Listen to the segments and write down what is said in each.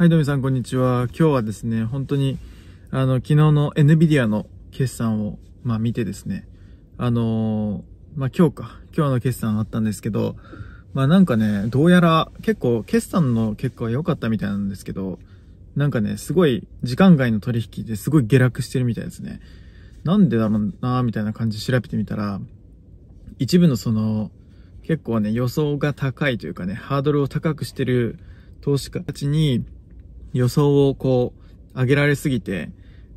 はい、どうもさん、こんにちは。今日はですね、本当に、あの、昨日の NVIDIA の決算を、まあ、見てですね、あのー、まあ、今日か、今日の決算あったんですけど、まあ、なんかね、どうやら、結構、決算の結果は良かったみたいなんですけど、なんかね、すごい、時間外の取引ですごい下落してるみたいですね。なんでだろうなみたいな感じ調べてみたら、一部のその、結構ね、予想が高いというかね、ハードルを高くしてる投資家たちに、予想をこう、上げられすぎて、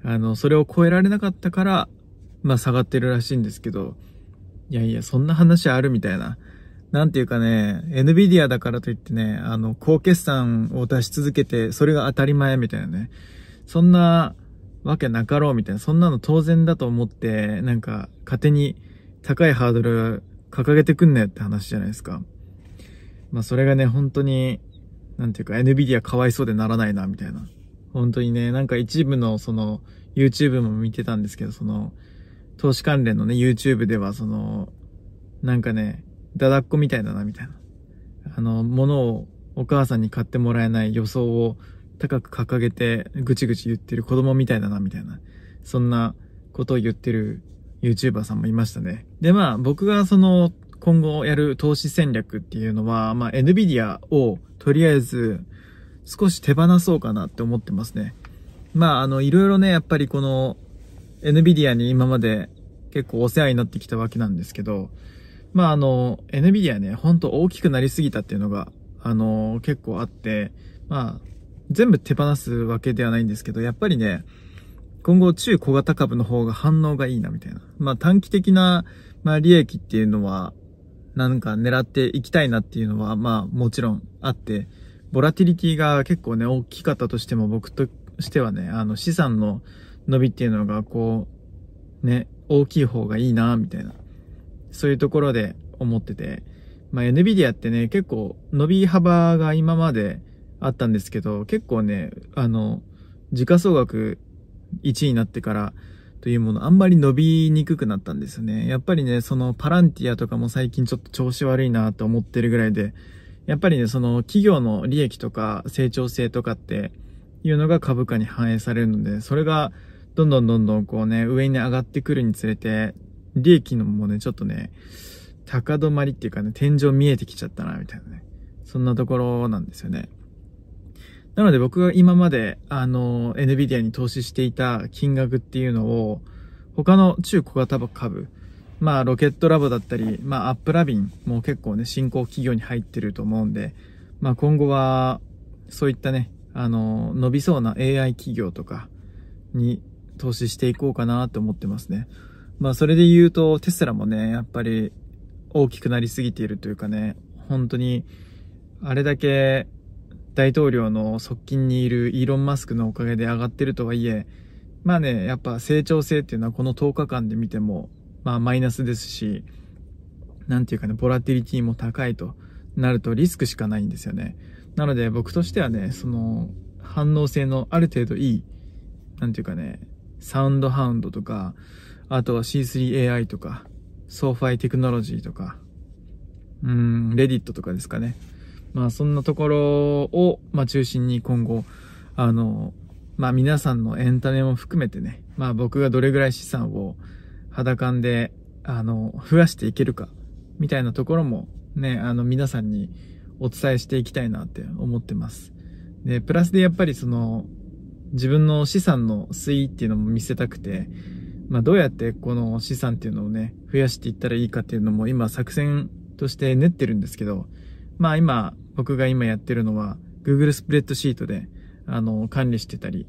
あの、それを超えられなかったから、まあ下がってるらしいんですけど、いやいや、そんな話あるみたいな。なんていうかね、NVIDIA だからといってね、あの、高決算を出し続けて、それが当たり前みたいなね。そんなわけなかろうみたいな。そんなの当然だと思って、なんか、勝手に高いハードル掲げてくんなよって話じゃないですか。まあ、それがね、本当になんていうか NVIDIA かわいそうでならないな、みたいな。本当にね、なんか一部のその YouTube も見てたんですけど、その、投資関連のね、YouTube ではその、なんかね、ダダっ子みたいだな、みたいな。あの、物をお母さんに買ってもらえない予想を高く掲げてぐちぐち言ってる子供みたいだな、みたいな。そんなことを言ってる YouTuber さんもいましたね。で、まあ僕がその今後やる投資戦略っていうのは、まあ NVIDIA をとりあえず、少し手放そうかなって思ってますね。まあ、あの、いろいろね、やっぱりこの、NVIDIA に今まで結構お世話になってきたわけなんですけど、まあ、あの、NVIDIA ね、ほんと大きくなりすぎたっていうのが、あの、結構あって、まあ、全部手放すわけではないんですけど、やっぱりね、今後中小型株の方が反応がいいなみたいな。まあ短期的な、まあ利益っていうのは、なんか狙っていきたいなっていうのは、まあもちろんあって、ボラティリティが結構ね、大きかったとしても僕としてはね、あの資産の伸びっていうのがこう、ね、大きい方がいいな、みたいな。そういうところで思ってて。まあ NVIDIA ってね、結構伸び幅が今まであったんですけど、結構ね、あの、時価総額1位になってから、というもの、あんまり伸びにくくなったんですよね。やっぱりね、そのパランティアとかも最近ちょっと調子悪いなと思ってるぐらいで、やっぱりね、その企業の利益とか成長性とかっていうのが株価に反映されるので、それがどんどんどんどんこうね、上に上がってくるにつれて、利益のもね、ちょっとね、高止まりっていうかね、天井見えてきちゃったな、みたいなね。そんなところなんですよね。なので僕が今まで、あの、NVIDIA に投資していた金額っていうのを、他の中小型株、まあ、ロケットラボだったり、まあ、アップラビンも結構ね、新興企業に入ってると思うんで、まあ、今後は、そういったね、あの、伸びそうな AI 企業とかに投資していこうかなと思ってますね。まあ、それで言うと、テスラもね、やっぱり大きくなりすぎているというかね、本当に、あれだけ大統領の側近にいるイーロン・マスクのおかげで上がってるとはいえ、まあね、やっぱ成長性っていうのはこの10日間で見ても、まあマイナスですし、なんていうかね、ボラティリティも高いとなるとリスクしかないんですよね。なので僕としてはね、その反応性のある程度いい、なんていうかね、サウンドハウンドとか、あとは C3AI とか、ソーファイテクノロジーとか、うん、レディットとかですかね。まあそんなところを、まあ中心に今後、あの、まあ皆さんのエンタメも含めてね、まあ僕がどれぐらい資産を裸で、あの、増やしていけるか、みたいなところもね、あの皆さんにお伝えしていきたいなって思ってます。で、プラスでやっぱりその、自分の資産の推移っていうのも見せたくて、まあどうやってこの資産っていうのをね、増やしていったらいいかっていうのも今作戦として練ってるんですけど、まあ今、僕が今やってるのは、Google スプレッドシートで、あの、管理してたり、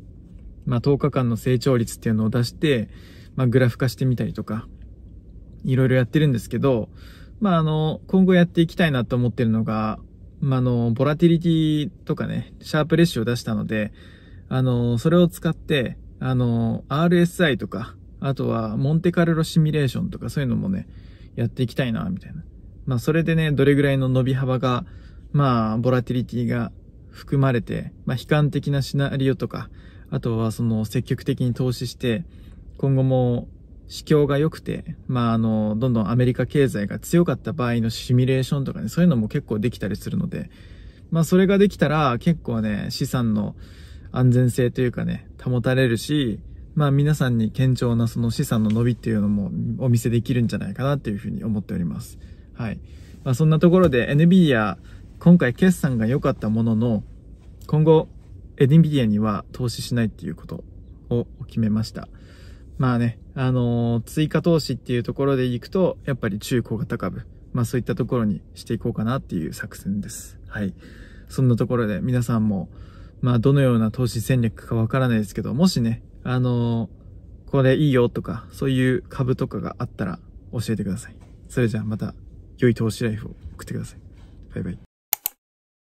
まあ10日間の成長率っていうのを出して、まあグラフ化してみたりとか、いろいろやってるんですけど、まああの、今後やっていきたいなと思ってるのが、まあの、ボラティリティとかね、シャープレッシュを出したので、あの、それを使って、あの、RSI とか、あとはモンテカルロシミュレーションとかそういうのもね、やっていきたいな、みたいな。まあそれでね、どれぐらいの伸び幅が、まあ、ボラティリティが含まれて、まあ悲観的なシナリオとか、あとはその積極的に投資して、今後も市況が良くて、まああの、どんどんアメリカ経済が強かった場合のシミュレーションとかね、そういうのも結構できたりするので、まあそれができたら結構ね、資産の安全性というかね、保たれるし、まあ皆さんに堅調なその資産の伸びっていうのもお見せできるんじゃないかなっていうふうに思っております。はい。まあ、そんなところで NVIDIA、今回決算が良かったものの、今後、NVIDIA には投資しないっていうことを決めました。まあね、あのー、追加投資っていうところで行くと、やっぱり中小型株、まあそういったところにしていこうかなっていう作戦です。はい。そんなところで皆さんも、まあどのような投資戦略かわからないですけど、もしね、あのー、これいいよとか、そういう株とかがあったら教えてください。それじゃあまた良い投資ライフを送ってください。バイバイ。